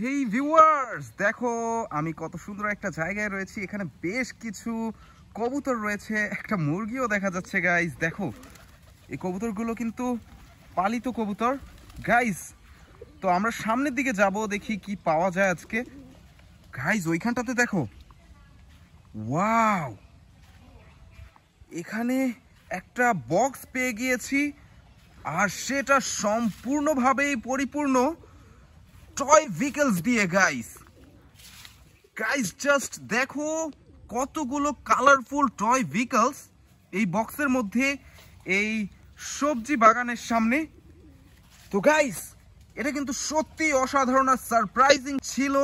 হেই viewers দেখো আমি কত সুন্দর একটা জায়গায় রয়েছি এখানে বেশ কিছু কবুতর রয়েছে একটা মুরগিও দেখা যাচ্ছে গাইস দেখো এই কবুতরগুলো কিন্তু পালিত কবুতর গাইস তো আমরা সামনের দিকে যাব দেখি কি পাওয়া যায় আজকে গাইস ওইখানটাতে দেখো ওয়াও এখানে একটা বক্স পেয়ে গিয়েছি আর সেটা সম্পূর্ণভাবেই পরিপূর্ণ টয় ভেহিকলস দিয়ে গাইস গাইস জাস্ট দেখো কতগুলো কালারফুল টয় ভেহিকলস এই বক্সের মধ্যে এই সবজি বাগানের সামনে তো গাইস এটা কিন্তু সত্যি অসাধারণ আর সারপ্রাইজিং ছিল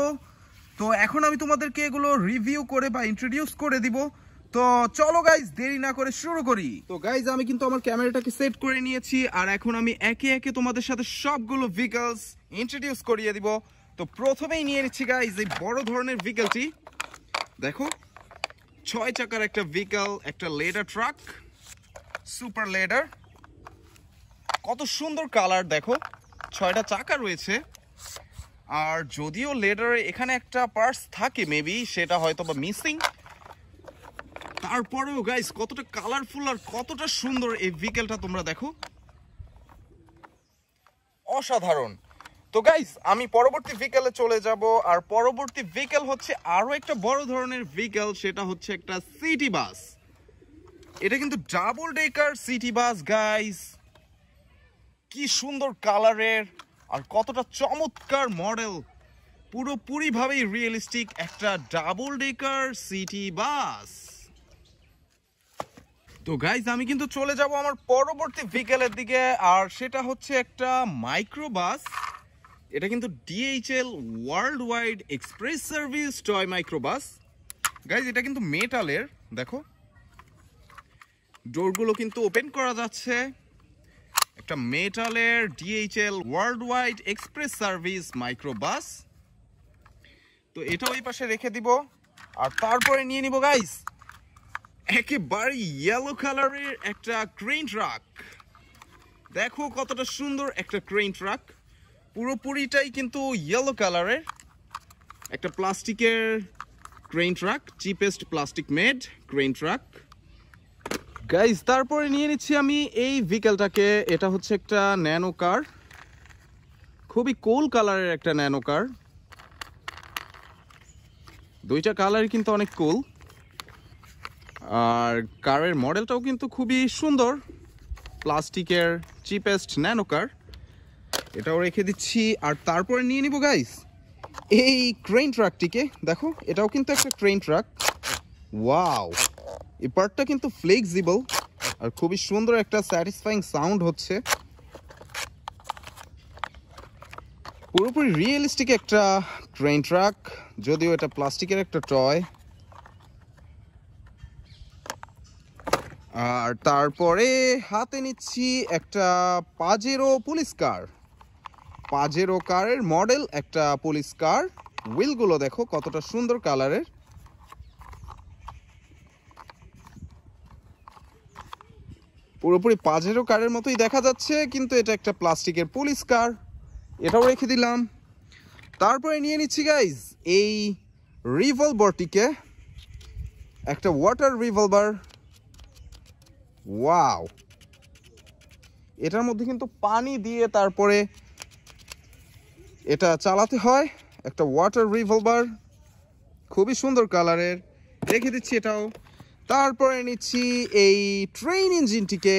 তো এখন আমি তোমাদেরকে এগুলো রিভিউ করে বা ইন্ট্রোডিউস করে দিব তো চলো গাইজ দেরি না করে শুরু করি তো গাইজ আমি কিন্তু আমার ক্যামেরাটাকে সেট করে নিয়েছি আর এখন আমি একে একে তোমাদের সাথে সবগুলো ভেহিকলস ইন্ট্রোডিউস করিয়ে দিব তো প্রথমেই নিয়ে নিচ্ছি গাইজ এই বড় ধরনের ভেহিকলটি দেখো ছয় চাকার একটা ভেহিকল একটা লেডার ট্রাক সুপার লেডার কত সুন্দর কালার দেখো ছয়টা চাকা রয়েছে আর যদিও লেডারে এখানে একটা পার্স থাকে মেবি সেটা হয়তো বা মিসিং তারপরেও গাইস কতটা কালারফুল আর কতটা সুন্দর এই বিকেলটা তোমরা দেখো অসাধারণ তো গাইস আমি পরবর্তী ভেহিকেলে চলে যাব আর পরবর্তী ভেহিকেল হচ্ছে আরও একটা বড় ধরনের ভেহিকেল সেটা হচ্ছে একটা সিটি বাস এটা কিন্তু double decker city bus guys কি সুন্দর কালারের আর কতটা চমৎকার মডেল পুরোপুরিভাবেই রিয়েলিস্টিক একটা ডাবল ডেকার সিটি বাস তো গাইজ আমি কিন্তু চলে যাব আমার পরবর্তী ভেহিকেলের দিকে আর সেটা হচ্ছে একটা মাইক্রোবাস এটা কিন্তু DHL worldwide express service toy microbus guys এটা কিন্তু মেটালের দেখো ডোরগুলো কিন্তু ওপেন করা যাচ্ছে একটা মেটালের DHL worldwide express service microbus তো এটা ওই পাশে রেখে দিব আর তারপরে নিয়ে নিব গাইস একেবারে ইয়েলো কালারের একটা ক্রেন ট্রাক দেখো কতটা সুন্দর একটা ক্রেন ট্রাক পুরোপুরিটাই কিন্তু ইয়েলো কালারের একটা প্লাস্টিকের crane truck cheapest plastic made crane truck guys তারপরে নিয়ে নিচ্ছি আমি এই ভিকেলটাকে এটা হচ্ছে একটা ন্যানো কার খুবই কোল কালারের একটা ন্যানো কার দুইটা কালার কিন্তু অনেক কোল আর কারের মডেলটাও কিন্তু খুবই সুন্দর প্লাস্টিকের চিপেস্ট ন্যানো কার এটাও রেখে দিচ্ছি আর তারপরে নিয়ে নিব গাইস এই ট্রেন ট্রাকটিকে দেখো এটাও কিন্তু একটা ট্রেন ট্রাক ওয়াও এই পার্টটা কিন্তু ফ্লেক্সিবল আর খুবই সুন্দর একটা স্যাটিসফাইং সাউন্ড হচ্ছে পুরোপুরি রিয়েলিস্টিক একটা ট্রেন ট্রাক যদিও এটা প্লাস্টিকের একটা টয় আর তারপরে হাতে নিচ্ছি একটা পাজেরো পুলিশ কার পাজেরো কারের মডেল একটা পুলিশ কার হুইলগুলো দেখো কতটা সুন্দর কালারের পুরোপুরি পাজেরো কারের মতোই দেখা যাচ্ছে কিন্তু এটা একটা প্লাস্টিকের পুলিশ কার এটাও রেখে দিলাম তারপরে নিয়ে নিচ্ছি গাইজ এই রিভলভারটিকে একটা ওয়াটার রিভলভার ওয়াও এটার মধ্যে কিন্তু পানি দিয়ে তারপরে এটা চালাতে হয় একটা ওয়াটার রিভলভার খুবই সুন্দর কালারের রেখে দিচ্ছি এটাও তারপরে নিচ্ছি এই ট্রেন ইঞ্জিনটিকে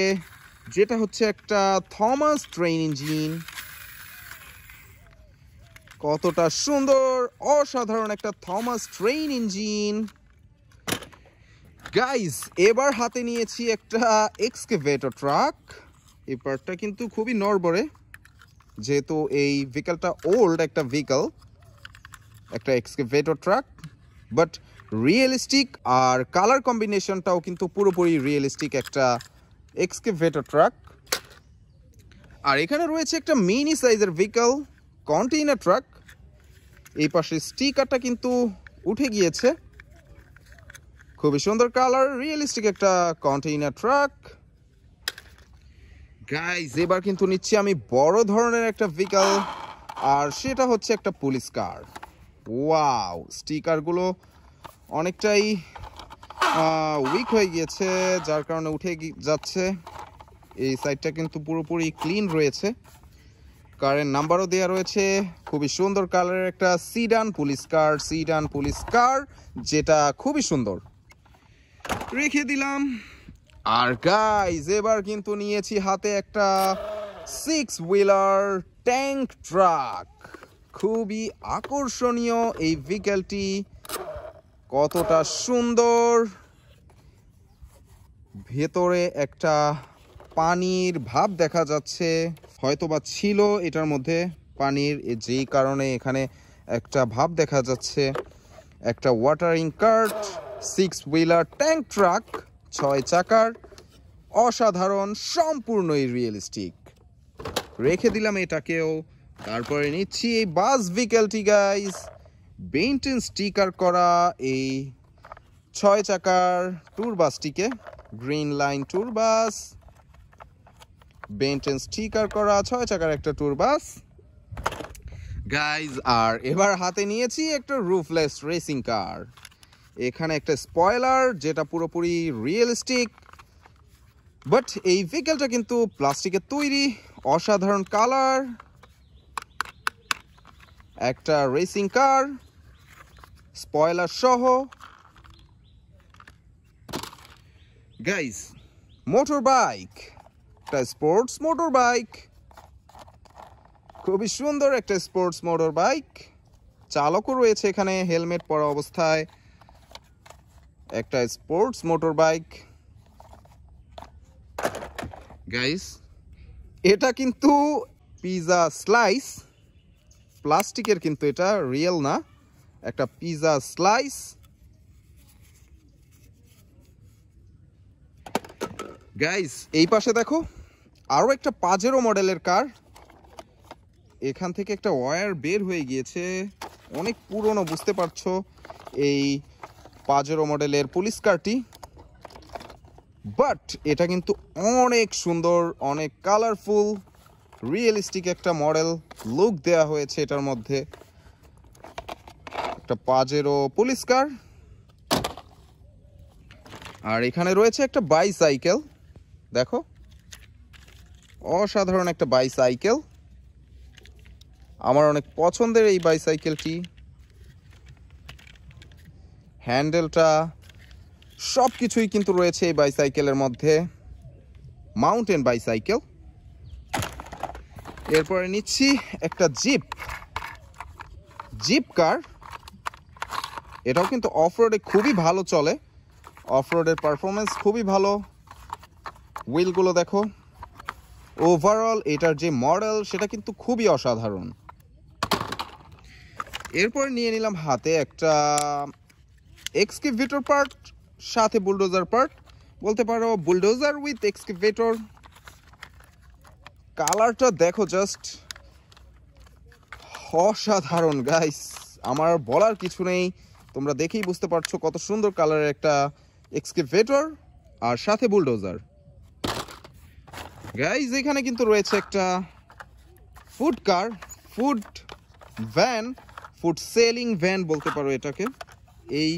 যেটা হচ্ছে একটা থমাস ট্রেন ইঞ্জিন কতটা সুন্দর অসাধারণ একটা থমাস ট্রেন ইঞ্জিন গাইজ এবার হাতে নিয়েছি একটা এক্সকেভেটর ট্রাক এই পার্টটা কিন্তু খুবই নরবরে যেহেতু এই ভেহিকলটা ওল্ড একটা ভেহিকল একটা এক্সকেভেটর ট্রাক বাট রিয়েলিস্টিক আর কালার কম্বিনেশনটাও কিন্তু পুরোপুরি রিয়েলিস্টিক একটা এক্সকেভেটর ট্রাক আর এখানে রয়েছে একটা মিনি সাইজের ভেহিকল কন্টেইনার ট্রাক এই পাশে স্টিকারটা কিন্তু উঠে গিয়েছে খুবই সুন্দর কালার রিয়েলিস্টিক একটা কন্টেইনার ট্রাক গাইজ এবার কিন্তু নিচ্ছি আমি বড় ধরনের একটা ভেহিকাল আর সেটা হচ্ছে একটা পুলিশ কার ওয়াও স্টিকারগুলো অনেকটাই উইক হয়ে গিয়েছে যার কারণে উঠে যাচ্ছে এই সাইডটা কিন্তু পুরোপুরি ক্লিন রয়েছে কারের নাম্বারও দেওয়া রয়েছে খুবই সুন্দর কালারের একটা sedan police car sedan police car যেটা খুবই সুন্দর রেখে দিলাম আর গাইজ এবার কিন্তু নিয়েছি হাতে একটা সিক্স হুইলার ট্যাঙ্ক ট্রাক খুবই আকর্ষণীয় এই ভিকেলটি কতটা সুন্দর ভেতরে একটা পানির ভাব দেখা যাচ্ছে হয়তোবা ছিল এটার মধ্যে পানির যেই কারণে এখানে একটা ভাব দেখা যাচ্ছে একটা watering cart six wheeler tank truck ছয় চাকার অসাধারণ সম্পূর্ণই রিয়েলিস্টিক রেখে দিলাম এটাকেও তারপরে নিচ্ছি এই বাস ভিকেলটি গাইস বেইনটেন স্টিকার করা এই ছয় চাকার ট্যুর বাসটিকে গ্রিন লাইন ট্যুর বাস বেইনটেন স্টিকার করা ছয় চাকার একটা ট্যুর বাস গাইজ আর এবার হাতে নিয়েছি একটা রুফলেস রেসিং কার এখানে একটা স্পয়লার যেটা পুরোপুরি রিয়েলিস্টিক বাট এই ভেহিকেলটা কিন্তু প্লাস্টিকের তৈরি অসাধারণ কালার একটা রেসিং কার স্পয়লার সহ গাইস মোটর বাইক একটা স্পোর্টস মোটর বাইক খুবই সুন্দর একটা স্পোর্টস মোটর বাইক চালকও রয়েছে এখানে হেলমেট পরা অবস্থায় একটা স্পোর্টস মোটর বাইক গাইস এটা কিন্তু পিজা স্লাইস প্লাস্টিকের কিন্তু এটা রিয়েল না একটা পিজা স্লাইস গাইস এই পাশে দেখো আরও একটা পাজেরো মডেলের কার এখান থেকে একটা ওয়্যার বের হয়ে গিয়েছে অনেক পুরনো বুঝতে পারছো এই পাজেরো মডেলের পুলিশ কারটি বাট এটা কিন্তু অনেক সুন্দর অনেক কালারফুল রিয়েলিস্টিক একটা মডেল লুক দেয়া হয়েছে এটার মধ্যে একটা পাজেরো পুলিশ কার আর এখানে রয়েছে একটা বাইসাইকেল দেখো অসাধারণ একটা বাইসাইকেল আমার অনেক পছন্দের এই বাইসাইকেলটি হ্যান্ডেলটা সব কিছুই কিন্তু রয়েছে এই বাইসাইকেলের মধ্যে মাউন্টেন বাইসাইকেল এরপরে নিচ্ছি একটা জিপ জিপ কার এটাও কিন্তু অফরোডে খুবই ভালো চলে অফ রোডের পারফরমেন্স খুবই ভালো হুইলগুলো দেখো ওভারঅল এটার যে মডেল সেটা কিন্তু খুবই অসাধারণ এরপর নিয়ে নিলাম হাতে একটা এক্সকিভেটর পার্ট সাথে বুলডোজার পার্ট বলতে পারো বুলডোজার উইথ এক্সকিভেটর কালারটা দেখো জাস্ট অসাধারণ গাইস আমার বলার কিছু নেই তোমরা দেখেই বুঝতে পারছো কত সুন্দর কালারের একটা এক্সকিভেটর আর সাথে বুলডোজার গাইজ এখানে কিন্তু রয়েছে একটা food car food van food selling van বলতে পারো এটাকে এই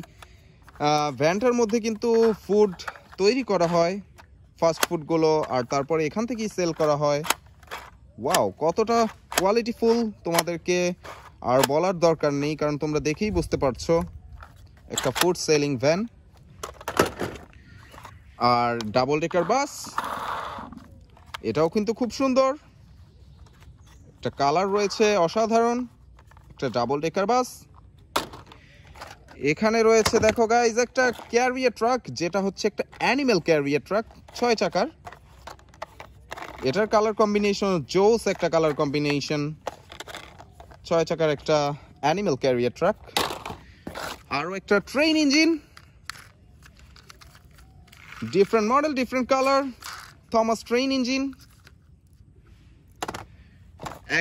ভ্যানটার মধ্যে কিন্তু ফুড তৈরি করা হয় ফাস্ট ফুডগুলো আর তারপরে এখান থেকেই সেল করা হয় ওয়াও কতটা কোয়ালিটি ফুল তোমাদেরকে আর বলার দরকার নেই কারণ তোমরা দেখেই বুঝতে পারছো একটা ফুড সেলিং ভ্যান আর ডাবল ডেকার বাস এটাও কিন্তু খুব সুন্দর একটা কালার রয়েছে অসাধারণ একটা ডাবল ডেকার বাস এখানে রয়েছে দেখো গাইজ একটা ক্যারিয়ার ট্রাক যেটা হচ্ছে একটা অ্যানিমেল ক্যারিয়ার ট্রাক ছয় চাকার এটার কালার কম্বিনেশন জোস একটা কালার কম্বিনেশন ছয় চাকার একটা অ্যানিমেল ক্যারিয়ার ট্রাক আরও একটা train engine different model different colour Thomas train engine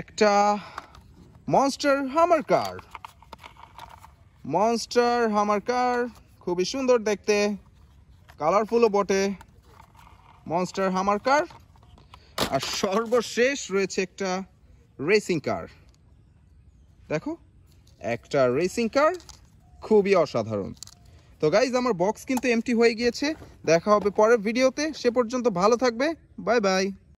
একটা monster hummer car monster hummer কার খুবই সুন্দর দেখতে কালারফুলও বটে মনস্টার হামার কার আর সর্বশেষ রয়েছে একটা রেসিং কার দেখো একটা রেসিং কার খুবই অসাধারণ তো গাইজ আমার বক্স কিন্তু এমটি হয়ে গিয়েছে দেখা হবে পরের ভিডিওতে সে পর্যন্ত ভালো থাকবে বাই বাই